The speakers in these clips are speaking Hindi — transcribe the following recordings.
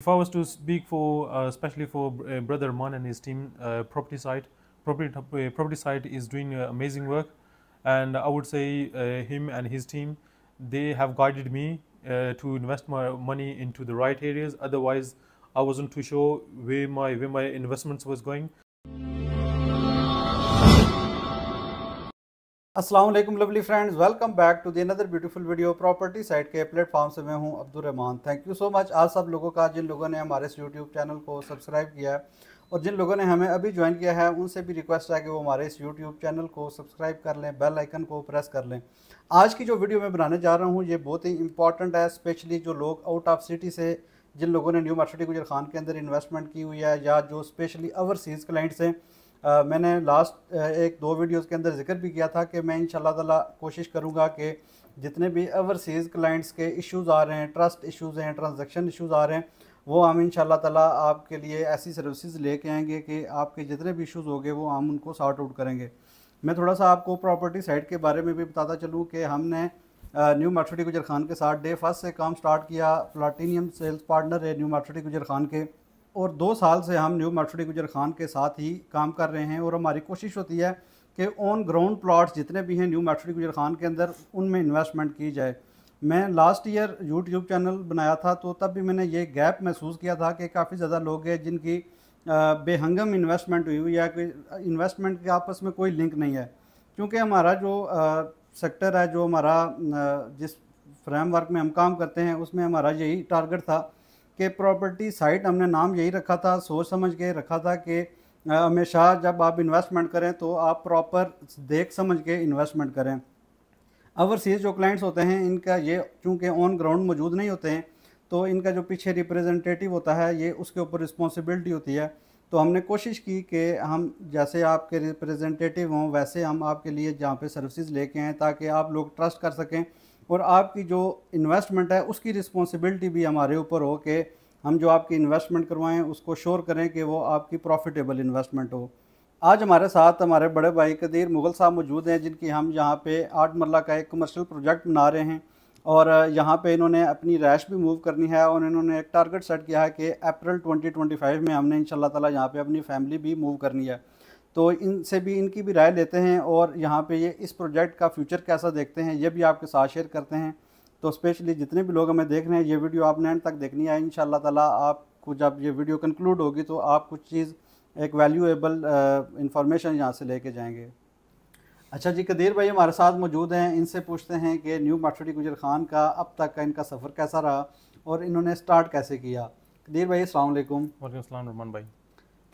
If I was to speak for, uh, especially for uh, brother Man and his team, uh, property Site property, uh, property Site is doing uh, amazing work, and I would say uh, him and his team, they have guided me to invest my money into the right areas. Otherwise, I wasn't too sure where my where my investments was going. असलम lovely friends welcome back to the another beautiful video property site के प्लेटफॉर्म से मैं हूं Abdulrahman thank you so much आज सब लोगों का जिन लोगों ने हमारे इस यूट्यूब चैनल को सब्सक्राइब किया है और जिन लोगों ने हमें अभी ज्वाइन किया है उनसे भी रिक्वेस्ट है कि वो हमारे इस यूट्यूब चैनल को सब्सक्राइब कर लें बेल आइकन को प्रेस कर लें आज की जो वीडियो मैं बनाने जा रहा हूँ ये बहुत ही इंपॉर्टेंट है स्पेशली जो लोग आउट ऑफ सिटी से जिन लोगों ने न्यू मार्सिटी गुजर खान के अंदर इन्वेस्टमेंट की हुई है या जो स्पेशली ओवरसीज़ क्लाइंट्स हैं मैंने लास्ट एक दो वीडियोस के अंदर जिक्र भी किया था कि मैं इन ताला कोशिश करूँगा कि जितने भी ओवरसीज़ क्लाइंट्स के इश्यूज़ आ रहे हैं ट्रस्ट इश्यूज़ हैं ट्रांजेक्शन इश्यूज़ आ रहे हैं वो हम इंशाल्लाह ताला आपके लिए ऐसी सर्विसेज लेके आएंगे कि आपके जितने भी इश्यूज़ हो गए वो हम उनको सॉर्ट आउट करेंगे मैं थोड़ा सा आपको प्रॉपर्टी साइड के बारे में भी बताता चलूँ कि हमने न्यू मार्शोटी गुजर खान के साथ डे फर्स्ट से काम स्टार्ट किया प्लाटीनियम सेल्स पार्टनर है न्यू मार्शोटी गुजर खान के और दो साल से हम न्यू मर्सडी गुजर खान के साथ ही काम कर रहे हैं और हमारी कोशिश होती है कि ऑन ग्राउंड प्लाट्स जितने भी हैं न्यू मर्सडी गुजर खान के अंदर उनमें इन्वेस्टमेंट की जाए मैं लास्ट ईयर यूट्यूब चैनल बनाया था तो तब भी मैंने ये गैप महसूस किया था कि काफ़ी ज़्यादा लोग हैं जिनकी बेहंगम इन्वेस्टमेंट हुई हुई है कि इन्वेस्टमेंट के आपस में कोई लिंक नहीं है क्योंकि हमारा जो सेक्टर है जो हमारा जिस फ्रेमवर्क में हम काम करते हैं उसमें हमारा यही टारगेट था कि प्रॉपर्टी साइट हमने नाम यही रखा था सोच समझ के रखा था कि हमेशा जब आप इन्वेस्टमेंट करें तो आप प्रॉपर देख समझ के इन्वेस्टमेंट करें ओवरसीज़ जो क्लाइंट्स होते हैं इनका ये चूँकि ऑन ग्राउंड मौजूद नहीं होते हैं तो इनका जो पीछे रिप्रेजेंटेटिव होता है ये उसके ऊपर रिस्पॉन्सिबिलिटी होती है तो हमने कोशिश की कि हम जैसे आपके रिप्रेजेंटेटिव हों वैसे हम आपके लिए जहाँ पे सर्विसेज लेके आएँ ताकि आप लोग ट्रस्ट कर सकें और आपकी जो इन्वेस्टमेंट है उसकी रिस्पॉन्सिबिलिटी भी हमारे ऊपर हो कि हम जो आपकी इन्वेस्टमेंट करवाएं उसको श्योर करें कि वो आपकी प्रॉफिटेबल इन्वेस्टमेंट हो आज हमारे साथ हमारे बड़े भाई कदीर मुग़ल साहब मौजूद हैं जिनकी हम यहाँ पे आठ मरला का एक कमर्शियल प्रोजेक्ट बना रहे हैं और यहाँ पे इन्होंने अपनी रैश भी मूव करनी है और इन्होंने एक टारगेट सेट किया है कि अप्रैल 2025 में हमने इन तला यहाँ पर अपनी फैमिली भी मूव करनी है तो इनसे भी इनकी भी राय लेते हैं और यहाँ पे ये इस प्रोजेक्ट का फ्यूचर कैसा देखते हैं ये भी आपके साथ शेयर करते हैं तो स्पेशली जितने भी लोग हमें देख रहे हैं ये वीडियो आपने एंड तक देखनी है इन ताला आपको जब ये वीडियो कंक्लूड होगी तो आप कुछ चीज़ एक वैल्यूएबल इंफॉर्मेशन यहाँ से लेके जाएंगे अच्छा जी कदीर भाई हमारे साथ मौजूद हैं इनसे पूछते हैं कि न्यू मार्शडी गुजर खान का अब तक का इनका सफ़र कैसा रहा और इन्होंने स्टार्ट कैसे किया कदीर भाई अलैक्म वालेकुम रमन भाई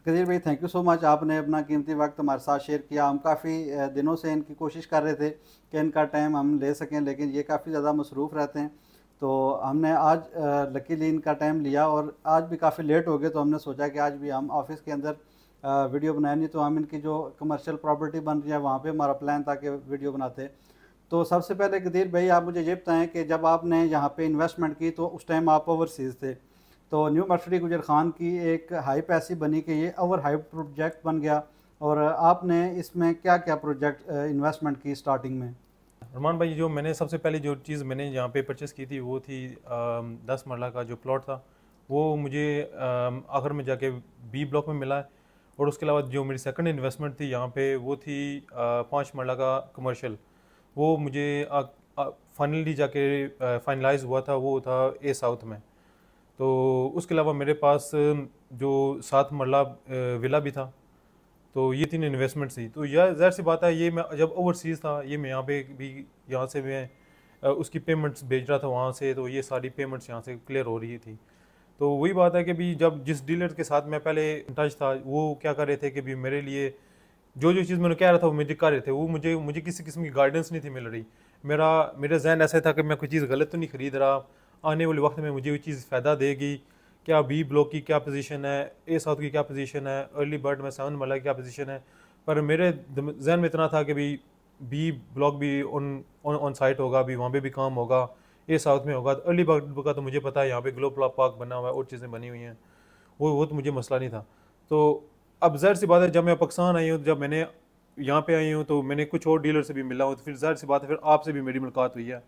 कदीर भाई थैंक यू सो मच आपने अपना कीमती वक्त हमारे साथ शेयर किया हम काफ़ी दिनों से इनकी कोशिश कर रहे थे कि इनका टाइम हम ले सकें लेकिन ये काफ़ी ज़्यादा मसरूफ़ रहते हैं तो हमने आज लकीली इनका टाइम लिया और आज भी काफ़ी लेट हो गए तो हमने सोचा कि आज भी हम ऑफिस के अंदर वीडियो बनाए नहीं तो हम इनकी जो कमर्शियल प्रॉपर्टी बन रही है वहाँ पर हमारा प्लान था कि वीडियो बनाते तो सबसे पहले गदीर भाई आप मुझे ये बताएं कि जब आपने यहाँ पे इन्वेस्टमेंट की तो उस टाइम आप ओवरसीज़ थे तो न्यू मर्सडी गुजर खान की एक हाइप ऐसी बनी कि ये ओवर हाइप प्रोजेक्ट बन गया और आपने इसमें क्या क्या प्रोजेक्ट इन्वेस्टमेंट की स्टार्टिंग में रमान भाई जो मैंने सबसे पहले जो चीज़ मैंने यहाँ पे परचेस की थी वो थी दस मरला का जो प्लॉट था वो मुझे आखिर में जाके बी ब्लॉक में मिला है और उसके अलावा जो मेरी सेकंड इन्वेस्टमेंट थी यहाँ पे वो थी पाँच मरला का कमर्शियल वो मुझे फाइनली जाके फाइनलाइज हुआ था वो था ए साउथ में तो उसके अलावा मेरे पास जो सात मरला विला भी था तो ये तीन इन्वेस्टमेंट थी तो यह ज़ाहिर सी बात है ये मैं जब ओवरसीज़ था ये मैं यहाँ पे भी यहाँ से मैं उसकी पेमेंट्स भेज रहा था वहाँ से तो ये सारी पेमेंट्स यहाँ से क्लियर हो रही थी तो वही बात है कि भी जब जिस डीलर के साथ मैं पहले टच था वो क्या कर रहे थे कि भी मेरे लिए जो जो चीज़ मैंने कह रहा था वो मुझे कर रहे थे वो मुझे मुझे किसी किस्म की गाइडेंस नहीं थी मिल रही मेरा मेरा जहन ऐसा था कि मैं कोई चीज़ गलत तो नहीं खरीद रहा आने वाले वक्त में मुझे वो चीज़ फ़ायदा देगी क्या बी ब्लॉक की क्या पोजीशन है ए साउथ की क्या पोजीशन है अर्ली बर्ड में सेवन मला की क्या पोजीशन है पर मेरे जहन में इतना था कि भाई बी ब्लॉक भी ऑन ऑन साइट होगा भी वहाँ पे भी काम होगा ए साउथ में होगा तो अर्ली बर्ड का तो मुझे पता है यहाँ पे ग्लो पार्क बना हुआ है और चीज़ें बनी हुई हैं वो वो तो मुझे मसला नहीं था तो अब ज़हर सी बात है जब मैं पाकिस्तान आई हूँ जब मैंने यहाँ पे आई हूँ तो मैंने कुछ और डीलर से भी मिला हूँ तो फिर ज़ाहिर सी बात है फिर आपसे भी मेरी मुलाकात हुई है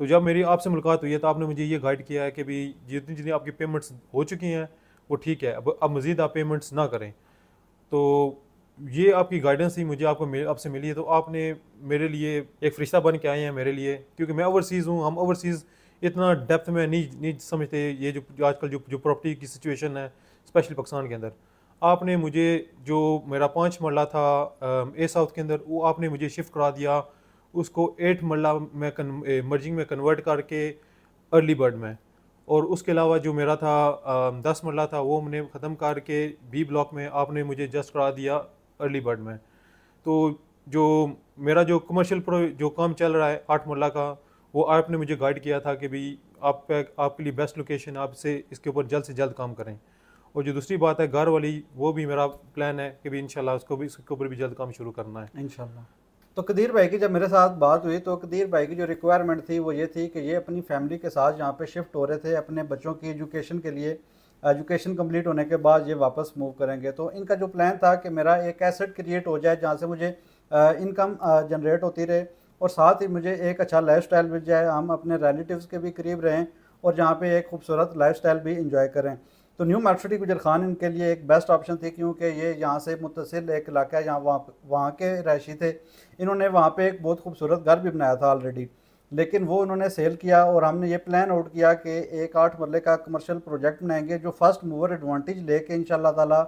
तो जब मेरी आपसे मुलाकात हुई है तो आपने मुझे ये गाइड किया है कि भाई जितनी जितनी आपकी पेमेंट्स हो चुकी हैं वो ठीक है अब अब मज़ीद आप पेमेंट्स ना करें तो ये आपकी गाइडेंस ही मुझे आपको मिल, आपसे मिली है तो आपने मेरे लिए एक फरिश्ता बन के आए हैं मेरे लिए क्योंकि मैं ओवरसीज़ हूँ हम ओवरसीज़ इतना डेप्थ में नहीं नहीं समझते ये जो आजकल जो जो प्रॉपर्टी की सिचुएशन है स्पेशली पाकिस्तान के अंदर आपने मुझे जो मेरा पाँच मरला था ए साउथ के अंदर वो आपने मुझे शिफ्ट करा दिया उसको एट मरला में मर्जिंग में कन्वर्ट करके अर्ली बर्ड में और उसके अलावा जो मेरा था आ, दस मरला था वो मैंने ख़त्म करके बी ब्लॉक में आपने मुझे जस्ट करा दिया अर्ली बर्ड में तो जो मेरा जो कमर्शियल जो काम चल रहा है आठ मरला का वो आपने मुझे गाइड किया था कि भाई आप आपके लिए बेस्ट लोकेशन आपसे इसके ऊपर जल्द से जल्द काम करें और जो दूसरी बात है घर वाली वो भी मेरा प्लान है कि भी इनशाला उसको भी इसके ऊपर भी जल्द काम शुरू करना है इनशाला तो कदीर भाई की जब मेरे साथ बात हुई तो कदीर भाई की जो रिक्वायरमेंट थी वो ये थी कि ये अपनी फैमिली के साथ यहाँ पे शिफ्ट हो रहे थे अपने बच्चों की एजुकेशन के लिए एजुकेशन कंप्लीट होने के बाद ये वापस मूव करेंगे तो इनका जो प्लान था कि मेरा एक एसेट क्रिएट हो जाए जहाँ से मुझे इनकम जनरेट होती रहे और साथ ही मुझे एक अच्छा लाइफ स्टाइल मिल जाए हम अपने रिलेटिव्स के भी करीब रहें और जहाँ पे एक खूबसूरत लाइफ स्टाइल भी इंजॉय करें तो न्यू मार्केटी गुजर खान इनके लिए एक बेस्ट ऑप्शन थी क्योंकि ये यहाँ से मुतसिल एक इलाका है यहाँ वहाँ वहाँ के रहशी थे इन्होंने वहाँ पे एक बहुत खूबसूरत घर भी बनाया था ऑलरेडी लेकिन वो उन्होंने सेल किया और हमने ये प्लान आउट किया कि एक आठ मरले का कमर्शियल प्रोजेक्ट बनाएंगे जो फर्स्ट मूवर एडवांटेज लेके इन तला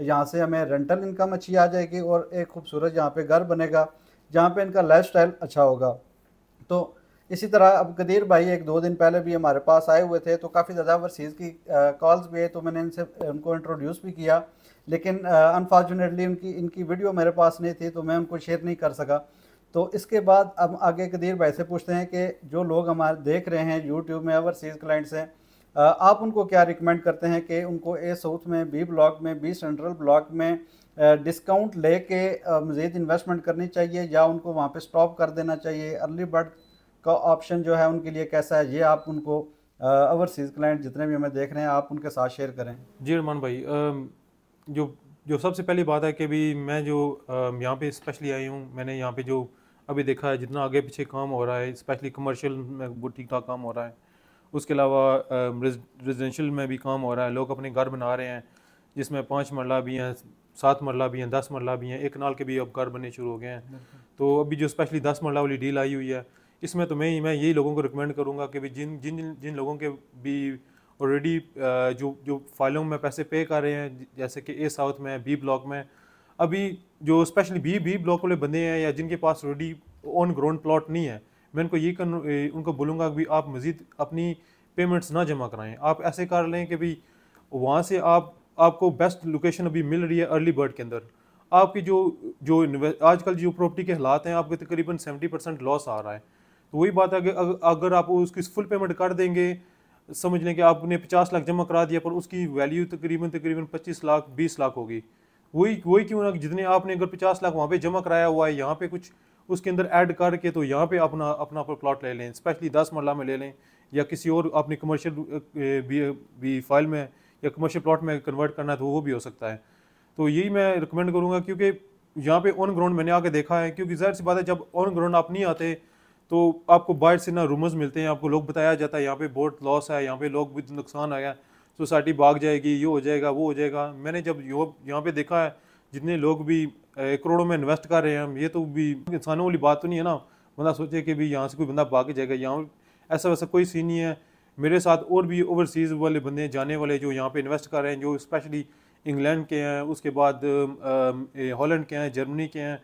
यहाँ से हमें रेंटल इनकम अच्छी आ जाएगी और एक खूबसूरत यहाँ पर घर बनेगा जहाँ पर इनका लाइफ अच्छा होगा तो इसी तरह अब गदीर भाई एक दो दिन पहले भी हमारे पास आए हुए थे तो काफ़ी ज़्यादा ओवरसीज़ की कॉल्स भी है तो मैंने इनसे उनको इंट्रोड्यूस भी किया लेकिन अनफॉर्चुनेटली उनकी इनकी वीडियो मेरे पास नहीं थी तो मैं उनको शेयर नहीं कर सका तो इसके बाद अब आगे गदीर भाई से पूछते हैं कि जो लोग हमारे देख रहे हैं यूट्यूब में ओवरसीज़ क्लाइंट्स हैं आप उनको क्या रिकमेंड करते हैं कि उनको ए साउथ में बी ब्लॉक में बी सेंट्रल ब्लॉक में डिस्काउंट ले के मज़ीद इन्वेस्टमेंट करनी चाहिए या उनको वहाँ पे स्टॉप कर देना चाहिए अर्ली बर्ड का ऑप्शन जो है उनके लिए कैसा है ये आप उनको ओवरसीज़ क्लाइंट जितने भी हमें देख रहे हैं आप उनके साथ शेयर करें जी रमान भाई जो जो सबसे पहली बात है कि भी मैं जो यहाँ पे स्पेशली आई हूँ मैंने यहाँ पे जो अभी देखा है जितना आगे पीछे काम हो रहा है स्पेशली कमर्शियल में वो ठीक ठाक काम हो रहा है उसके अलावा रेजिडेंशियल में भी काम हो रहा है लोग अपने घर बना रहे हैं जिसमें पाँच मरला भी हैं सात मरला भी हैं दस मरला भी हैं एक नाल के भी अब घर बनने शुरू हो गए हैं तो अभी जो स्पेशली दस मरला वाली डील आई हुई है इसमें तो मैं मैं यही लोगों को रिकमेंड करूँगा कि भी जिन जिन जिन लोगों के भी ऑलरेडी जो जो फाइलों में पैसे पे कर रहे हैं जैसे कि ए साउथ में बी ब्लॉक में अभी जो स्पेशली बी बी ब्लॉक वाले बंदे हैं या जिनके पास ऑलरेडी ऑन ग्राउंड प्लॉट नहीं है मैं उनको ये कर उनको बोलूँगा कि आप मज़ीद अपनी पेमेंट्स ना जमा कराएं आप ऐसे कर लें कि भाई वहाँ से आप आपको बेस्ट लोकेशन अभी मिल रही है अर्ली बर्ड के अंदर आपकी जो जो आजकल जो प्रॉपर्टी के हालात हैं आपके तकरीबन सेवेंटी परसेंट लॉस आ रहा है तो वही बात है कि अगर आप उसकी फुल पेमेंट कर देंगे समझ लें कि आपने पचास लाख जमा करा दिया पर उसकी वैल्यू तकरीबन तकरीबन पच्चीस लाख बीस लाख होगी वही वही क्यों ना जितने आपने अगर पचास लाख वहाँ पे जमा कराया हुआ है यहाँ पे कुछ उसके अंदर ऐड करके तो यहाँ पे अपना अपना प्लॉट ले लें स्पेशली दस मरला में ले लें या किसी और अपने कमर्शियल भी, भी फाइल में या कमर्शियल प्लॉट में कन्वर्ट करना है तो वो भी हो सकता है तो यही मैं रिकमेंड करूँगा क्योंकि यहाँ पे ऑन ग्राउंड मैंने आके देखा है क्योंकि जाहिर सी बात है जब ऑन ग्राउंड आप नहीं आते तो आपको बाहर से ना रूमर्स मिलते हैं आपको लोग बताया जाता है यहाँ पे बहुत लॉस है यहाँ पे लोग भी नुकसान आया सोसाइटी भाग जाएगी ये हो जाएगा वो हो जाएगा मैंने जब यहाँ पे देखा है जितने लोग भी करोड़ों में इन्वेस्ट कर रहे हैं हम ये तो भी इंसानों वाली बात तो नहीं है ना बंदा सोचे कि भाई यहाँ से कोई बंदा भाग जाएगा यहाँ ऐसा वैसा कोई सीन नहीं है मेरे साथ और भी ओवरसीज़ वाले बंदे जाने वाले जो यहाँ पे इन्वेस्ट कर रहे हैं जो स्पेशली इंग्लैंड के हैं उसके बाद हॉलैंड के हैं जर्मनी के हैं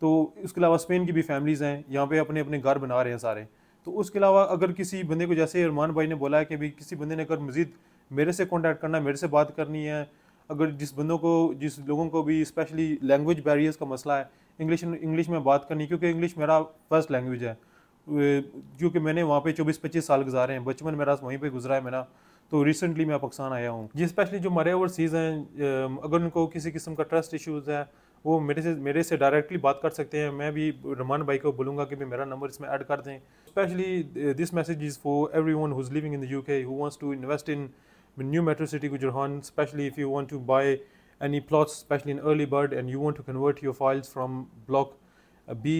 तो इसके अलावा स्पेन की भी फैमिलीज़ हैं यहाँ पे अपने अपने घर बना रहे हैं सारे तो उसके अलावा अगर किसी बंदे को जैसे अरमान भाई ने बोला है कि भाई किसी बंदे ने अगर मज़ीद मेरे से कॉन्टैक्ट करना है मेरे से बात करनी है अगर जिस बंदों को जिस लोगों को भी स्पेशली लैंग्वेज बैरियर्स का मसला है इंग्लिश इंग्लिश में बात करनी क्योंकि इंग्लिश मेरा फर्स्ट लैंग्वेज है क्योंकि मैंने वहाँ पे 24-25 साल गुजारे हैं बचपन मेरा वहीं पे गुजरा है मेरा तो रिसेंटली मैं पाकिस्तान आया हूँ जी स्पेशली जो मरे ओवरसीज़ हैं अगर उनको किसी किस्म का ट्रस्ट इश्यूज़ है वो मेरे से मेरे से डायरेक्टली बात कर सकते हैं मैं भी रमान भाई को बोलूँगा कि भी मेरा नंबर इसमें ऐड कर दें specially this message is for everyone who's living in the U K who wants to invest in new metro city Gujar Khan specially if you want to buy any plots specially in early bird and you want to convert your files from block B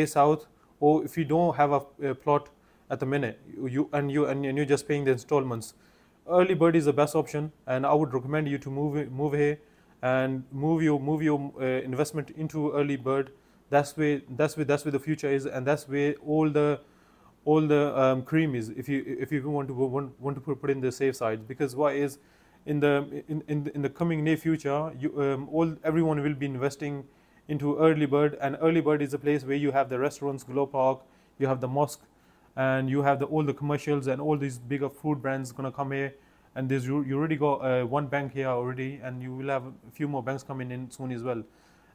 A south oh if you don't have a plot at the minute you and you and you just paying the installments early bird is the best option and I would recommend you to move move है and move your move your uh, investment into early bird that's where that's where that's where the future is and that's where all the all the um, cream is if you if you want to want, want to put in the safe side because is in the in, in, in the coming near future you um, all everyone will be investing into early bird and early bird is a place where you have the restaurants glow park you have the mosque and you have the all the commercials and all these bigger food brands gonna come here and there's you, already got uh, one bank here already and you will have a few more banks coming in soon as well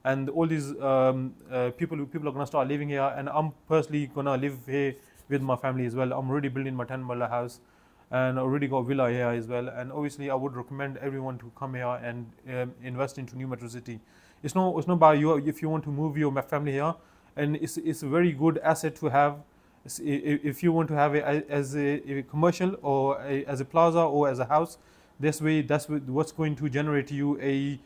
and all these um, uh, people people are gonna start living here and I'm personally gonna live here with my family as well I'm already building my 10 mala house and already got villa here as well and obviously I would recommend everyone to come here and um, invest into New Metro City it's not it's not about you if you want to move your family here and it's it's a very good asset to have if you want to have it as a, commercial or as a plaza or as a house this way that's what's going to generate you a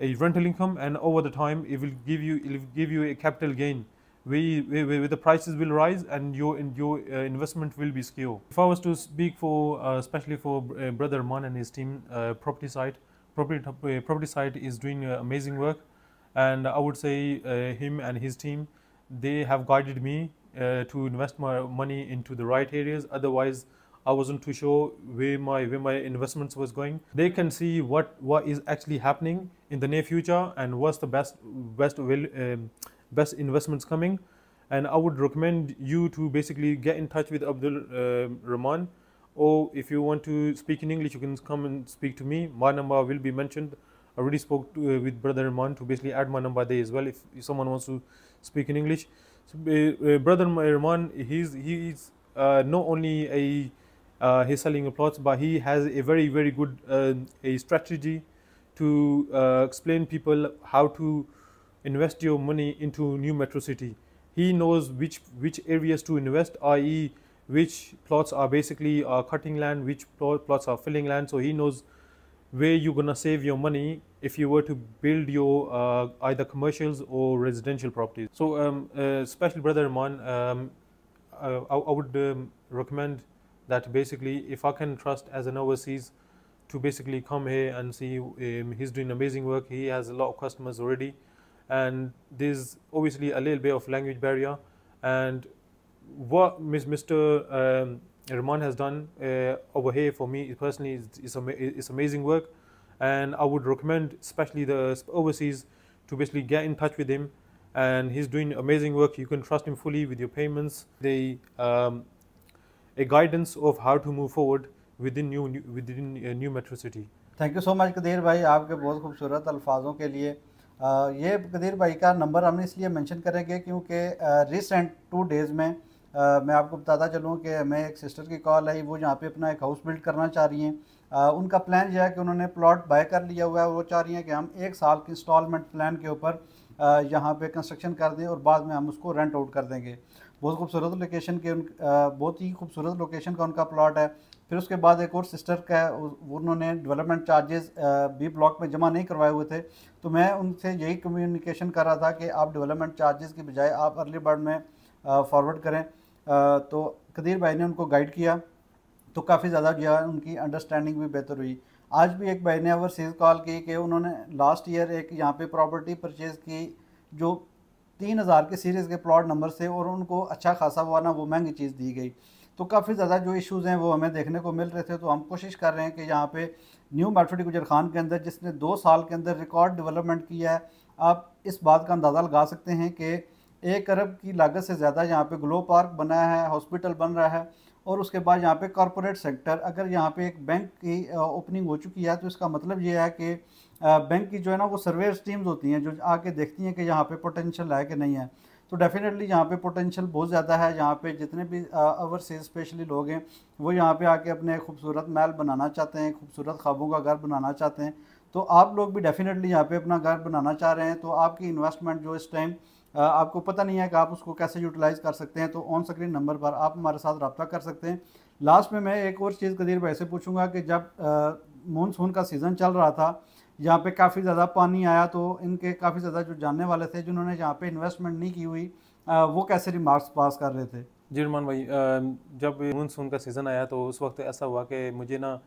a rental income and over the time it will give you it will give you a capital gain where, where, the prices will rise and your your uh, investment will be secure if i was to speak for uh, especially for uh, brother man and his team uh, property site property property site is doing amazing work and i would say him and his team they have guided me uh, to invest my money into the right areas otherwise i wasn't too sure where my where my investments was going they can see what what is actually happening in the near future and what's the best best will um, best investments coming and i would recommend you to basically get in touch with abdul uh, rahman or if you want to speak in english you can come and speak to me my number will be mentioned I already spoke to, uh, with brother Rahman to basically add my number there as well if, if someone wants to speak in English. So, uh, uh, brother Irman, he's he's uh, not only a uh, he's selling a plot, but he has a very very good uh, a strategy to uh, explain people how to invest your money into new metro city. He knows which which areas to invest, i.e., which plots are basically are uh, cutting land, which plots are filling land. So he knows where you're gonna save your money if you were to build your uh, either commercials or residential properties. So, um, uh, special brother Iman, um, uh, I, I, would um, recommend that basically if I can trust as an overseas to basically come here and see um, he's doing amazing work. He has a lot of customers already, and there's obviously a little bit of language barrier. And what Mr. Rahman has done uh, over here for me personally it's, it's, ama it's, amazing work and I would recommend especially the overseas to basically get in touch with him and he's doing amazing work you can trust him fully with your payments The um, a guidance of how to move forward within new, new within uh, new metro city thank you so much Qadeer भाई आपके बहुत खूबसूरत अल्फाजों के लिए आ, ये कदीर भाई का नंबर हमने इसलिए मेंशन करेंगे क्योंकि recent two days में मैं आपको बताता चलूँ कि मैं एक सिस्टर की कॉल आई वो यहाँ पे अपना एक हाउस बिल्ड करना चाह रही हैं उनका प्लान यह है कि उन्होंने प्लॉट बाय कर लिया हुआ है वो चाह रही हैं कि हम एक साल के इंस्टॉलमेंट प्लान के ऊपर यहाँ पे कंस्ट्रक्शन कर दें और बाद में हम उसको रेंट आउट कर देंगे बहुत खूबसूरत लोकेशन के उन बहुत ही खूबसूरत लोकेशन का उनका प्लॉट है फिर उसके बाद एक और सिस्टर का है उन्होंने डेवलपमेंट चार्जेस बी ब्लॉक में जमा नहीं करवाए हुए थे तो मैं उनसे यही कम्युनिकेशन कर रहा था कि आप डेवलपमेंट चार्जेस की बजाय आप अर्ली बर्ड में फॉरवर्ड करें तो कदीर भाई ने उनको गाइड किया तो काफ़ी ज़्यादा जो है उनकी अंडरस्टैंडिंग भी बेहतर हुई आज भी एक भाई ने ओवरसीज़ कॉल की कि उन्होंने लास्ट ईयर एक यहाँ पे प्रॉपर्टी परचेज़ की जो तीन हज़ार के सीरीज़ के प्लॉट नंबर से और उनको अच्छा खासा हुआ ना वो महंगी चीज़ दी गई तो काफ़ी ज़्यादा जो इश्यूज़ हैं वो हमें देखने को मिल रहे थे तो हम कोशिश कर रहे हैं कि यहाँ पे न्यू मेट्रोडी गुजर खान के अंदर जिसने दो साल के अंदर रिकॉर्ड डेवलपमेंट किया है आप इस बात का अंदाज़ा लगा सकते हैं कि एक अरब की लागत से ज़्यादा यहाँ पे ग्लो पार्क बना है हॉस्पिटल बन रहा है और उसके बाद यहाँ पे कॉरपोरेट सेक्टर अगर यहाँ पे एक बैंक की ओपनिंग हो चुकी है तो इसका मतलब ये है कि बैंक की जो है ना वो सर्वेस टीम्स होती हैं जो आके देखती हैं कि यहाँ पे पोटेंशियल है कि नहीं है तो डेफिनेटली यहाँ पे पोटेंशियल बहुत ज़्यादा है यहाँ पे जितने भी ओवरसीज स्पेशली लोग हैं वो यहाँ पे आके अपने खूबसूरत महल बनाना चाहते हैं खूबसूरत ख्वाबों का घर बनाना चाहते हैं तो आप लोग भी डेफिनेटली यहाँ पे अपना घर बनाना चाह रहे हैं तो आपकी इन्वेस्टमेंट जो इस टाइम आपको पता नहीं है कि आप उसको कैसे यूटिलाइज़ कर सकते हैं तो ऑन स्क्रीन नंबर पर आप हमारे साथ रब्ता कर सकते हैं लास्ट में मैं एक और चीज़ कदीर भाई से पूछूंगा कि जब मानसून का सीज़न चल रहा था यहाँ पे काफ़ी ज़्यादा पानी आया तो इनके काफ़ी ज़्यादा जो जानने वाले थे जिन्होंने यहाँ पे इन्वेस्टमेंट नहीं की हुई वो कैसे रिमार्क्स पास कर रहे थे जी रमान भाई जब मानसून का सीज़न आया तो उस वक्त ऐसा हुआ कि मुझे ना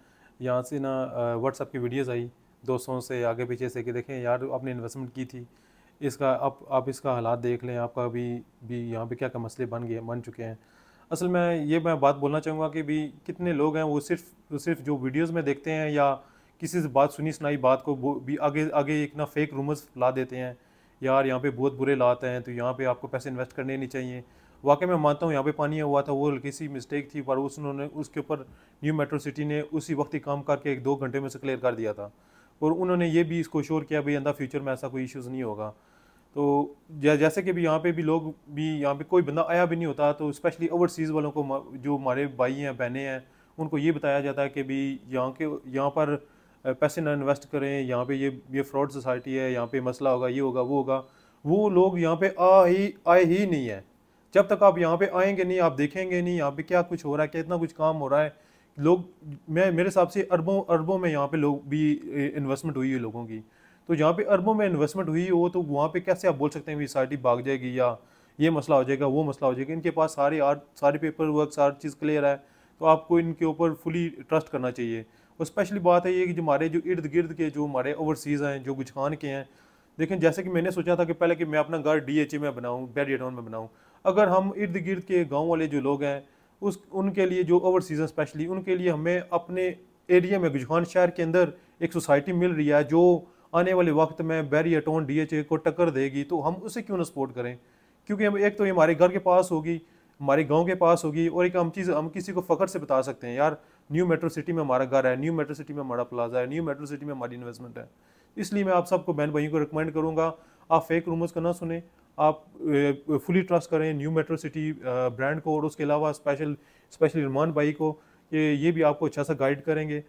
यहाँ से ना व्हाट्सअप की वीडियोज़ आई दोस्तों से आगे पीछे से कि देखें यार आपने इन्वेस्टमेंट की थी इसका आप आप इसका हालात देख लें आपका अभी भी यहाँ पे क्या क्या मसले बन गए बन चुके हैं असल में ये मैं बात बोलना चाहूँगा कि भी कितने लोग हैं वो सिर्फ सिर्फ जो वीडियोज़ में देखते हैं या किसी से बात सुनी सुनाई बात को भी आगे आगे एक ना फेक रूमर्स ला देते हैं यार यहाँ पे बहुत बुरे लाते हैं तो यहाँ पे आपको पैसे इन्वेस्ट करने नहीं चाहिए वाकई मैं मानता हूँ यहाँ पे पानी हुआ था वो हल्की सी मिस्टेक थी पर उस उन्होंने उसके ऊपर न्यू मेट्रो सिटी ने उसी वक्त ही काम करके एक दो घंटे में से क्लियर कर दिया था और उन्होंने ये भी इसको शोर किया भाई अंदा फ्यूचर में ऐसा कोई इश्यूज़ नहीं होगा तो जैसे कि भी यहाँ पे भी लोग भी यहाँ पे कोई बंदा आया भी नहीं होता तो स्पेशली ओवरसीज़ वालों को जो हमारे भाई हैं बहनें हैं उनको ये बताया जाता है कि भी यहाँ के यहाँ पर पैसे ना इन्वेस्ट करें यहाँ पे ये ये फ्रॉड सोसाइटी है यहाँ पे मसला होगा ये होगा वो होगा वो लोग यहाँ पे आ ही आए ही नहीं है जब तक आप यहाँ पे आएंगे नहीं आप देखेंगे नहीं यहाँ पे क्या कुछ हो रहा है क्या इतना कुछ काम हो रहा है लोग मैं मेरे हिसाब से अरबों अरबों में यहाँ पे लोग भी इन्वेस्टमेंट हुई है लोगों की तो यहाँ पे अरबों में इन्वेस्टमेंट हुई हो तो वहाँ पे कैसे आप बोल सकते हैं सोसाइटी भाग जाएगी या ये मसला हो जाएगा वो मसला हो जाएगा इनके पास सारे आर्ट सारे पेपर वर्क सारी चीज़ क्लियर है तो आपको इनके ऊपर फुली ट्रस्ट करना चाहिए और स्पेशली बात है ये कि जो हमारे जो इर्द गिर्द के जो हमारे ओवरसीज़ हैं जो गुजखान के हैं देखें जैसे कि मैंने सोचा था कि पहले कि मैं अपना घर डी एच ए में बनाऊँ बैरियटाउन में बनाऊँ अगर हम इर्द गिर्द के गाँव वाले जो लोग हैं उस उनके लिए जो ओवरसीज़ स्पेशली उनके लिए हमें अपने एरिया में गुजहान शहर के अंदर एक सोसाइटी मिल रही है जो आने वाले वक्त में बैरियर टोन डी को टक्कर देगी तो हम उसे क्यों ना सपोर्ट करें क्योंकि हम एक तो ये हमारे घर के पास होगी हमारे गांव के पास होगी और एक हम चीज़ हम किसी को फखर से बता सकते हैं यार न्यू मेट्रो सिटी में हमारा घर है न्यू मेट्रो सिटी में हमारा प्लाजा है न्यू मेट्रो सिटी में हमारी इन्वेस्टमेंट है इसलिए मैं आप सबको बहन भाइयों को रिकमेंड करूँगा आप फेक रूमर्स को ना सुने आप फुली ट्रस्ट करें न्यू मेट्रो सिटी ब्रांड को और उसके अलावा स्पेशल स्पेशल रमान भाई को ये ये भी आपको अच्छा सा गाइड करेंगे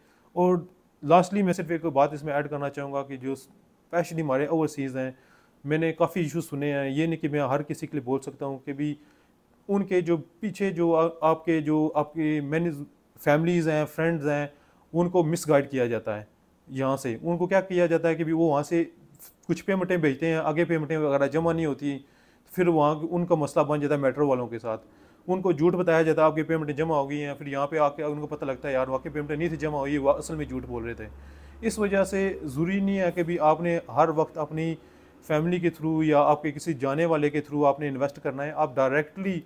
और लास्टली मैं सिर्फ एक बात इसमें ऐड करना चाहूँगा कि जो स्पेशली हमारे ओवरसीज़ हैं मैंने काफ़ी इशू सुने हैं ये नहीं कि मैं हर किसी के लिए बोल सकता हूँ कि भी उनके जो पीछे जो आ, आपके जो आपके मैंने फैमिलीज़ हैं फ्रेंड्स हैं उनको मिसगाइड किया जाता है यहाँ से उनको क्या किया जाता है कि भी वो वहाँ से कुछ पेमेंटें भेजते हैं आगे पेमेंटें वगैरह जमा नहीं होती तो फिर वहाँ उनका मसला बन जाता है मेट्रो वालों के साथ उनको झूठ बताया जाता है आपकी पेमेंटें जमा हो गई हैं फिर यहाँ पे आके उनको पता लगता है यार वाकई पेमेंटें नहीं थी जमा हुई वह असल में झूठ बोल रहे थे इस वजह से ज़रूरी नहीं है कि भी आपने हर वक्त अपनी फैमिली के थ्रू या आपके किसी जाने वाले के थ्रू आपने इन्वेस्ट करना है आप डायरेक्टली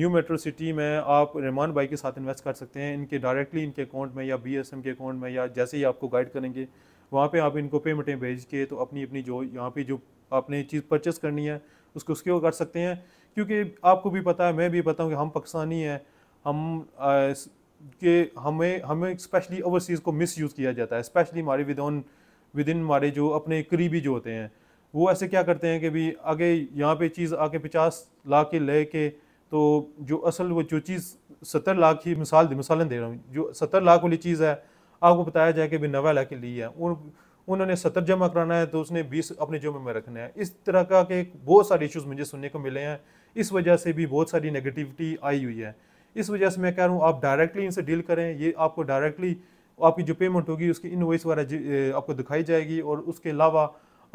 न्यू मेट्रो सिटी में आप रहमान भाई के साथ इन्वेस्ट कर सकते हैं इनके डायरेक्टली इनके अकाउंट में या बी के अकाउंट में या जैसे ही आपको गाइड करेंगे वहाँ पे आप इनको पेमेंटें भेज के तो अपनी अपनी जो यहाँ पे जो आपने चीज़ परचेस करनी है उसको क्यों कर सकते हैं क्योंकि आपको भी पता है मैं भी पता हूँ कि हम पाकिस्तानी हैं हम आ, के हमें हमें स्पेशली ओवरसीज़ को मिस यूज़ किया जाता है स्पेशली हमारे ऑन विद इन हमारे जो अपने करीबी जो होते हैं वो ऐसे क्या करते हैं कि भी आगे यहाँ पे चीज़ आके पचास लाख के ले के तो जो असल वो जो चीज़ सत्तर लाख की मिसाल मिसालें दे रहा हूँ जो सत्तर लाख वाली चीज़ है आपको बताया जाए कि भी नवा लाके ली है उन उन्होंने सत्तर जमा कराना है तो उसने बीस अपने जमे में रखना है इस तरह का के बहुत सारे इश्यूज मुझे सुनने को मिले हैं इस वजह से भी बहुत सारी नेगेटिविटी आई हुई है इस वजह से मैं कह रहा हूँ आप डायरेक्टली इनसे डील करें ये आपको डायरेक्टली आपकी जो पेमेंट होगी उसकी इन वॉइस वगैरह आपको दिखाई जाएगी और उसके अलावा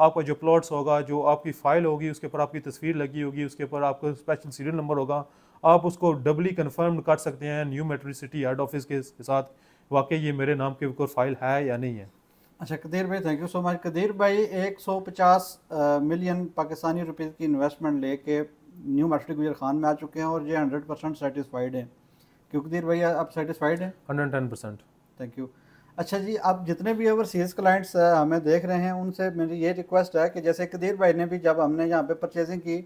आपका जो प्लॉट्स होगा जो आपकी फ़ाइल होगी उसके ऊपर आपकी तस्वीर लगी होगी उसके ऊपर आपका स्पेशल सीरियल नंबर होगा आप उसको डबली कन्फर्म कर सकते हैं new metro city head office के साथ वाकई ये मेरे नाम की कोई फाइल है या नहीं है अच्छा कदीर भाई thank you so much Qadeer भाई 150 मिलियन पाकिस्तानी रुपीज़ की इन्वेस्टमेंट लेके न्यू मार्शल गुजर खान में आ चुके हैं और ये 100 परसेंट सेटिसफाइड हैं क्यों कदीर भाई आप सेटिसफाइड हैं टेन परसेंट थैंक यू अच्छा जी आप जितने भी ओवरसीज़ क्लाइंट्स हमें देख रहे हैं उनसे मेरी ये रिक्वेस्ट है कि जैसे कदीर भाई ने भी जब हमने यहाँ पर परचेजिंग की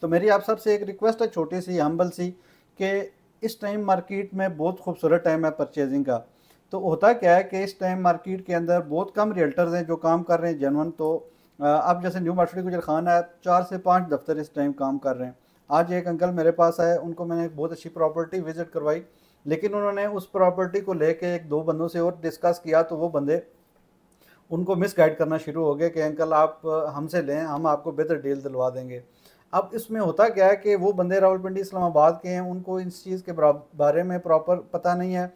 तो मेरी आप सबसे एक रिक्वेस्ट है छोटी सी हम्बल सी कि इस टाइम मार्केट में बहुत खूबसूरत टाइम है परचेजिंग का तो होता क्या है कि इस टाइम मार्केट के अंदर बहुत कम रियल्टर्स हैं जो काम कर रहे हैं जनवन तो अब जैसे न्यू मार्केट गुजर खान है चार से पाँच दफ्तर इस टाइम काम कर रहे हैं आज एक अंकल मेरे पास आए उनको मैंने एक बहुत अच्छी प्रॉपर्टी विज़िट करवाई लेकिन उन्होंने उस प्रॉपर्टी को लेके एक दो बंदों से और डिस्कस किया तो वो बंदे उनको मिस गाइड करना शुरू हो गए कि अंकल आप हमसे लें हम आपको बेहतर डील दिलवा देंगे अब इसमें होता क्या है कि वो बंदे रावलपिंडी इस्लामाबाद के हैं उनको इस चीज़ के बारे में प्रॉपर पता नहीं है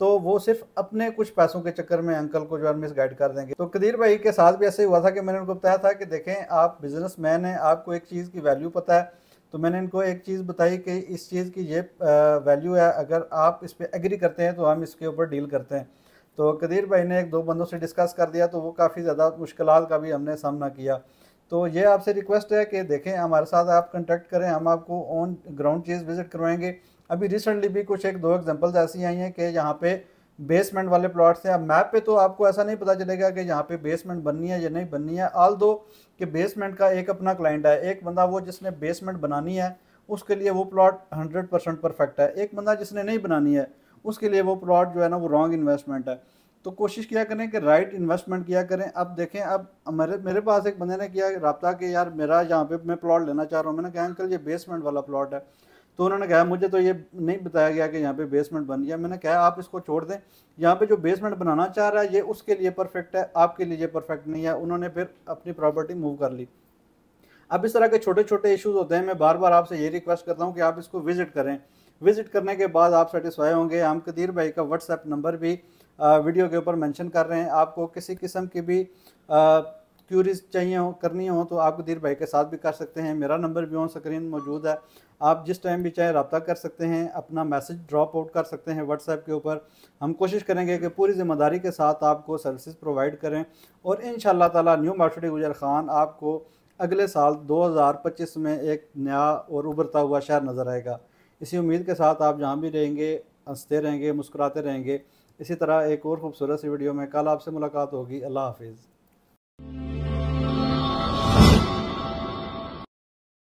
तो वो सिर्फ अपने कुछ पैसों के चक्कर में अंकल को जो है मिस गाइड कर देंगे तो कदीर भाई के साथ भी ऐसे हुआ था कि मैंने उनको बताया था कि देखें आप बिजनेस मैन हैं आपको एक चीज़ की वैल्यू पता है तो मैंने इनको एक चीज़ बताई कि इस चीज़ की ये वैल्यू है अगर आप इस पर एग्री करते हैं तो हम इसके ऊपर डील करते हैं तो कदीर भाई ने एक दो बंदों से डिस्कस कर दिया तो वो काफ़ी ज़्यादा मुश्किल का भी हमने सामना किया तो ये आपसे रिक्वेस्ट है कि देखें हमारे साथ आप कंटेक्ट करें हम आपको ऑन ग्राउंड चीज़ विज़िट करवाएंगे अभी रिसेंटली भी कुछ एक दो एग्जाम्पल्स ऐसी आई हैं कि यहाँ पे बेसमेंट वाले प्लॉट्स हैं अब मैप पे तो आपको ऐसा नहीं पता चलेगा कि यहाँ पे बेसमेंट बननी है या नहीं बननी है आल दो कि बेसमेंट का एक अपना क्लाइंट है एक बंदा वो जिसने बेसमेंट बनानी है उसके लिए वो प्लॉट हंड्रेड परसेंट परफेक्ट है एक बंदा जिसने नहीं बनानी है उसके लिए वो प्लॉट जो है ना वो रॉन्ग इन्वेस्टमेंट है तो कोशिश किया करें कि राइट इन्वेस्टमेंट किया करें अब देखें अब मेरे मेरे पास एक बंदे ने किया रबता कि यार मेरा यहाँ पे मैं प्लॉट लेना चाह रहा हूँ मैंने कहा अंकल ये बेसमेंट वाला प्लॉट है तो उन्होंने कहा मुझे तो ये नहीं बताया गया कि यहाँ पे बेसमेंट बन गया मैंने कहा आप इसको छोड़ दें यहाँ पे जो बेसमेंट बनाना चाह रहा है ये उसके लिए परफेक्ट है आपके लिए परफेक्ट नहीं है उन्होंने फिर अपनी प्रॉपर्टी मूव कर ली अब इस तरह के छोटे छोटे इशूज़ होते हैं मैं बार बार आपसे ये रिक्वेस्ट करता हूँ कि आप इसको विज़िट करें विज़िट करने के बाद आप सेटिस्फाई होंगे हम कदीर भाई का व्हाट्सएप नंबर भी वीडियो के ऊपर मेंशन कर रहे हैं आपको किसी किस्म की भी क्यूरीज चाहिए हो करनी हो तो आप कदीर भाई के साथ भी कर सकते हैं मेरा नंबर भी ऑन स्क्रीन मौजूद है आप जिस टाइम भी चाहे रबता कर सकते हैं अपना मैसेज ड्रॉप आउट कर सकते हैं व्हाट्सएप के ऊपर हम कोशिश करेंगे कि पूरी ज़िम्मेदारी के साथ आपको सर्विसेज प्रोवाइड करें और इन ताला न्यू मार्शल गुजर खान आपको अगले साल 2025 में एक नया और उभरता हुआ शहर नज़र आएगा इसी उम्मीद के साथ आप जहाँ भी रहेंगे हंसते रहेंगे मुस्कुराते रहेंगे इसी तरह एक और ख़ूबसूरत सी वीडियो में कल आपसे मुलाकात होगी अल्लाह हाफिज़